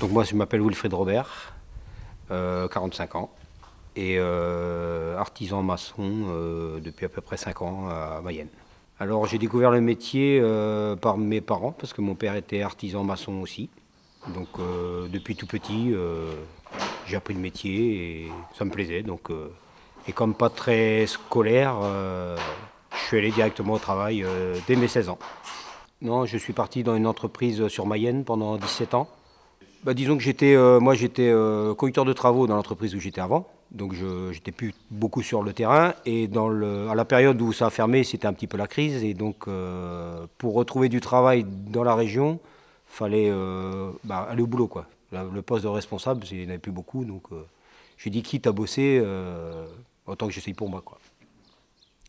Donc moi, je m'appelle Wilfried Robert, 45 euh, ans, et euh, artisan maçon euh, depuis à peu près 5 ans à Mayenne. Alors j'ai découvert le métier par mes parents, parce que mon père était artisan maçon aussi. Donc depuis tout petit, j'ai appris le métier et ça me plaisait. Donc, et comme pas très scolaire, je suis allé directement au travail dès mes 16 ans. Non, je suis parti dans une entreprise sur Mayenne pendant 17 ans bah, Disons que j'étais, euh, moi, j'étais euh, conducteur de travaux dans l'entreprise où j'étais avant. Donc, je n'étais plus beaucoup sur le terrain. Et à la période où ça a fermé, c'était un petit peu la crise. Et donc, euh, pour retrouver du travail dans la région, il fallait bah, aller au boulot. Quoi. le poste de responsable, il n'y en avait plus beaucoup. Donc, j'ai dit quitte à bosser, tant que j'essaye pour moi. Quoi.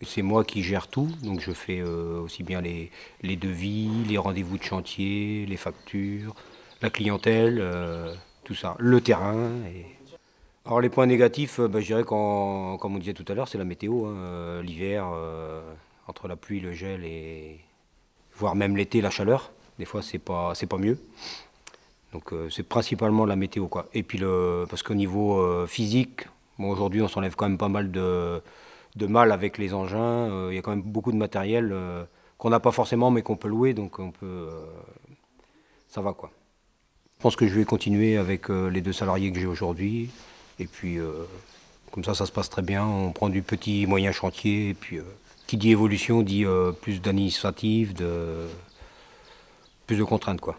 C'est moi qui gère tout, donc je fais aussi bien les devis, les rendez-vous de chantier, les factures, la clientèle, euh, tout ça, le terrain. Alors les points négatifs, euh, bah, je dirais comme on disait tout à l'heure, c'est la météo. Hein, euh, l'hiver, entre la pluie, le gel et voire même l'été, la chaleur. Des fois, c'est pas c'est pas mieux. Donc c'est principalement la météo quoi. Et puis le parce qu'au niveau physique, aujourd'hui on s'enlève quand même pas mal de, mal avec les engins. Il y a quand même beaucoup de matériel qu'on n'a pas forcément mais qu'on peut louer, donc on peut ça va quoi. Je pense que je vais continuer avec euh, les deux salariés que j'ai aujourd'hui. Et puis, euh, comme ça, ça se passe très bien. On prend du petit moyen chantier. puis, euh, qui dit évolution dit plus d'administratif, de... plus de contraintes. Quoi.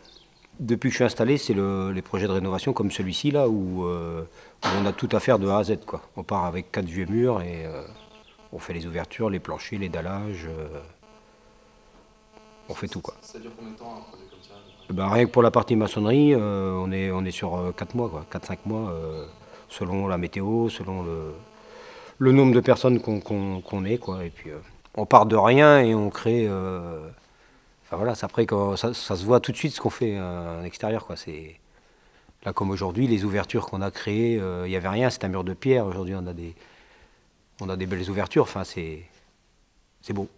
Depuis que je suis installé, c'est les projets de rénovation comme celui-ci, là, où, on a tout à faire de A à Z. Quoi. On part avec quatre vieux murs et on fait les ouvertures, les planchers, les dallages on fait tout quoi. Ça dure combien de temps un projet comme ça eh ben, Rien que pour la partie maçonnerie, euh, on, est, on est sur 4 euh, mois, 4-5 mois, euh, selon la météo, selon le, nombre de personnes qu'on est. Quoi. Et puis, on part de rien et on crée. Enfin voilà, après, ça, se voit tout de suite ce qu'on fait en extérieur. Quoi. Là, comme aujourd'hui, les ouvertures qu'on a créées, il n'y avait rien, c'est un mur de pierre. Aujourd'hui, on, a des, on a des belles ouvertures. Enfin, c'est beau.